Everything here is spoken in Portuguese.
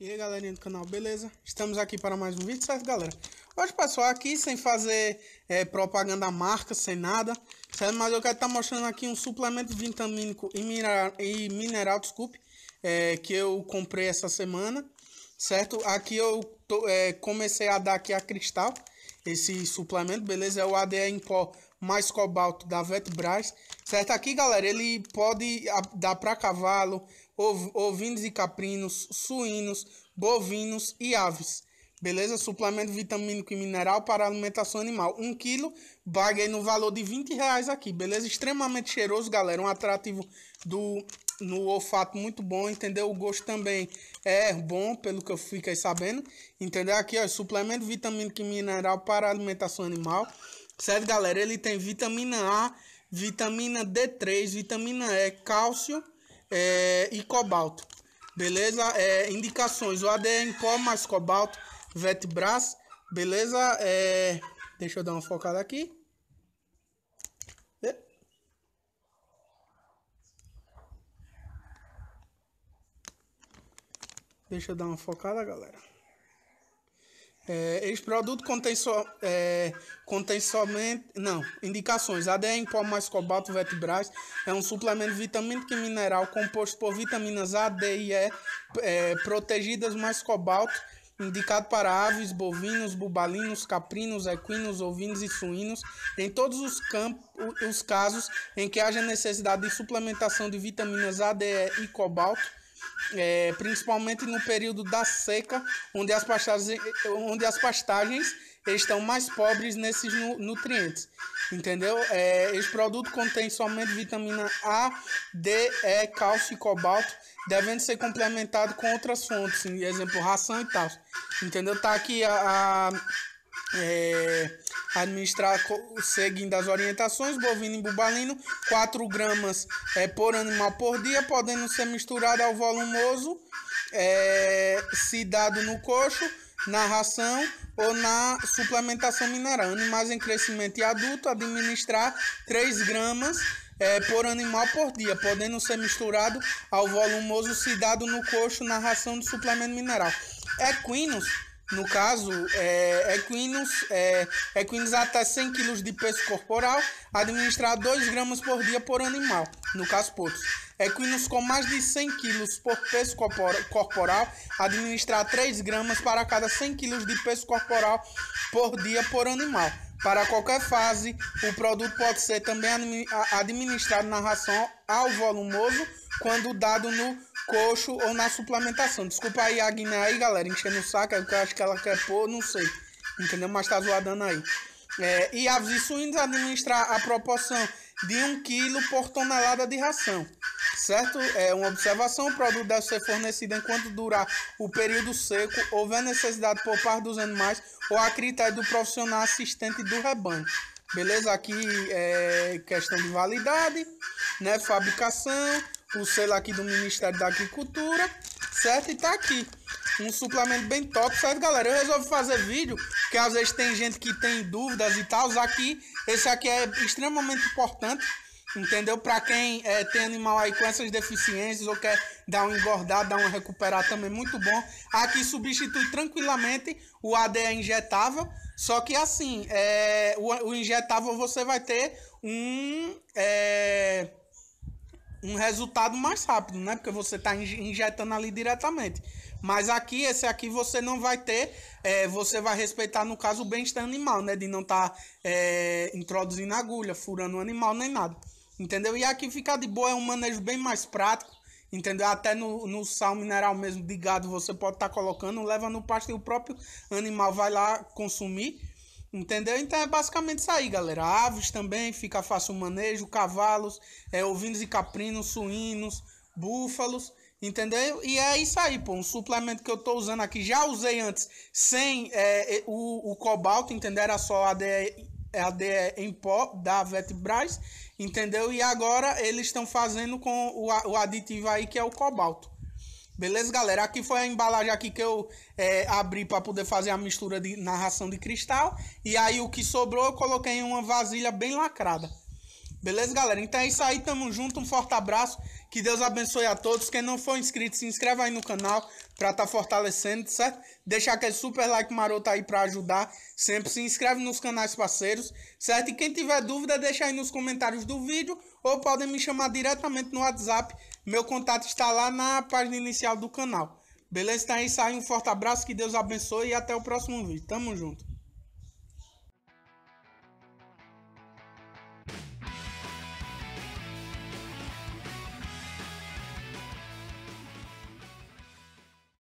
E aí galerinha do canal, beleza? Estamos aqui para mais um vídeo, certo galera? Hoje pessoal, aqui sem fazer é, propaganda marca, sem nada certo? Mas eu quero estar tá mostrando aqui um suplemento vitamínico e mineral, e mineral desculpe é, Que eu comprei essa semana, certo? Aqui eu tô, é, comecei a dar aqui a cristal esse suplemento, beleza? É o ADE em pó mais cobalto da Vetbras. Certo? Aqui, galera, ele pode dar para cavalo, ov ovinos e caprinos, suínos, bovinos e aves. Beleza? Suplemento vitamínico e mineral para alimentação animal. um quilo baguei no valor de 20 reais aqui, beleza? Extremamente cheiroso, galera. Um atrativo do no olfato muito bom, entendeu? O gosto também é bom, pelo que eu fiquei sabendo. Entendeu? Aqui, ó, suplemento vitamínico e mineral para alimentação animal. Certo, galera? Ele tem vitamina A, vitamina D3, vitamina E, cálcio é, e cobalto. Beleza? É, indicações: o AD é em pó mais cobalto, Vetbras. Beleza? É, deixa eu dar uma focada aqui. Deixa eu dar uma focada, galera. É, este produto contém, so, é, contém somente. Não, indicações. em pó mais cobalto, vertebrais. É um suplemento vitamínico e mineral composto por vitaminas A, D e E, é, protegidas mais cobalto. Indicado para aves, bovinos, bubalinos, caprinos, equinos, ovinos e suínos, em todos os, campos, os casos em que haja necessidade de suplementação de vitaminas A, D e cobalto é, principalmente no período da seca, onde as pastagens, onde as pastagens estão mais pobres nesses nutrientes, entendeu? É, esse produto contém somente vitamina A, D, E, cálcio e cobalto, devendo ser complementado com outras fontes, exemplo, ração e tal, entendeu? Tá aqui a, a é, administrar seguindo as orientações, bovino e bubalino, 4 gramas é, por animal por dia, podendo ser misturado ao volumoso, é, se dado no coxo, na ração ou na suplementação mineral. Animais em crescimento e adulto, administrar 3 gramas é, por animal por dia, podendo ser misturado ao volumoso, se dado no coxo, na ração de suplemento mineral. Equinos no caso, é, equinos, é, equinos até 100 kg de peso corporal, administrar 2 gramas por dia por animal, no caso potros. Equinos com mais de 100 kg por peso corporal, administrar 3 gramas para cada 100 kg de peso corporal por dia por animal. Para qualquer fase, o produto pode ser também administrado na ração ao volumoso quando dado no coxo ou na suplementação. Desculpa aí a Guiné aí, galera, enchendo o saco, é eu acho que ela quer pôr, não sei. Entendeu? Mas tá zoadando aí. É, e aves e suínos administrar a proporção de 1 kg por tonelada de ração. Certo? É uma observação, o produto deve ser fornecido enquanto durar o período seco, houver necessidade por parte dos animais ou a critério do profissional assistente do rebanho. Beleza? Aqui é questão de validade, né? Fabricação, o selo aqui do Ministério da Agricultura, certo? E tá aqui. Um suplemento bem top, certo, galera? Eu resolvi fazer vídeo, porque às vezes tem gente que tem dúvidas e tal. Aqui, esse aqui é extremamente importante, entendeu? Para quem é, tem animal aí com essas deficiências ou quer dar um engordar, dar um recuperar, também, muito bom. Aqui substitui tranquilamente o ADE injetável, só que assim, é, o, o injetável você vai ter um... É, um resultado mais rápido, né? Porque você está injetando ali diretamente. Mas aqui, esse aqui você não vai ter, é, você vai respeitar, no caso, o bem-estar animal, né? De não estar tá, é, introduzindo agulha, furando o animal, nem nada. Entendeu? E aqui ficar de boa é um manejo bem mais prático, entendeu? Até no, no sal mineral mesmo de gado você pode estar tá colocando, leva no pasto e o próprio animal vai lá consumir, Entendeu? Então é basicamente isso aí, galera. Aves também fica fácil o manejo, cavalos, é, ovinos e caprinos, suínos, búfalos. Entendeu? E é isso aí, pô. Um suplemento que eu tô usando aqui. Já usei antes sem é, o, o cobalto, entendeu? Era só a é, ADE é em pó da Vetbras, entendeu? E agora eles estão fazendo com o, o aditivo aí que é o cobalto. Beleza, galera? Aqui foi a embalagem aqui que eu é, abri para poder fazer a mistura de narração de cristal. E aí o que sobrou eu coloquei em uma vasilha bem lacrada. Beleza, galera? Então é isso aí, tamo junto, um forte abraço. Que Deus abençoe a todos. Quem não for inscrito, se inscreva aí no canal pra tá fortalecendo, certo? Deixar aquele super like maroto aí pra ajudar. Sempre se inscreve nos canais parceiros, certo? E quem tiver dúvida, deixa aí nos comentários do vídeo ou podem me chamar diretamente no WhatsApp. Meu contato está lá na página inicial do canal. Beleza? Então é isso aí, um forte abraço, que Deus abençoe e até o próximo vídeo. Tamo junto.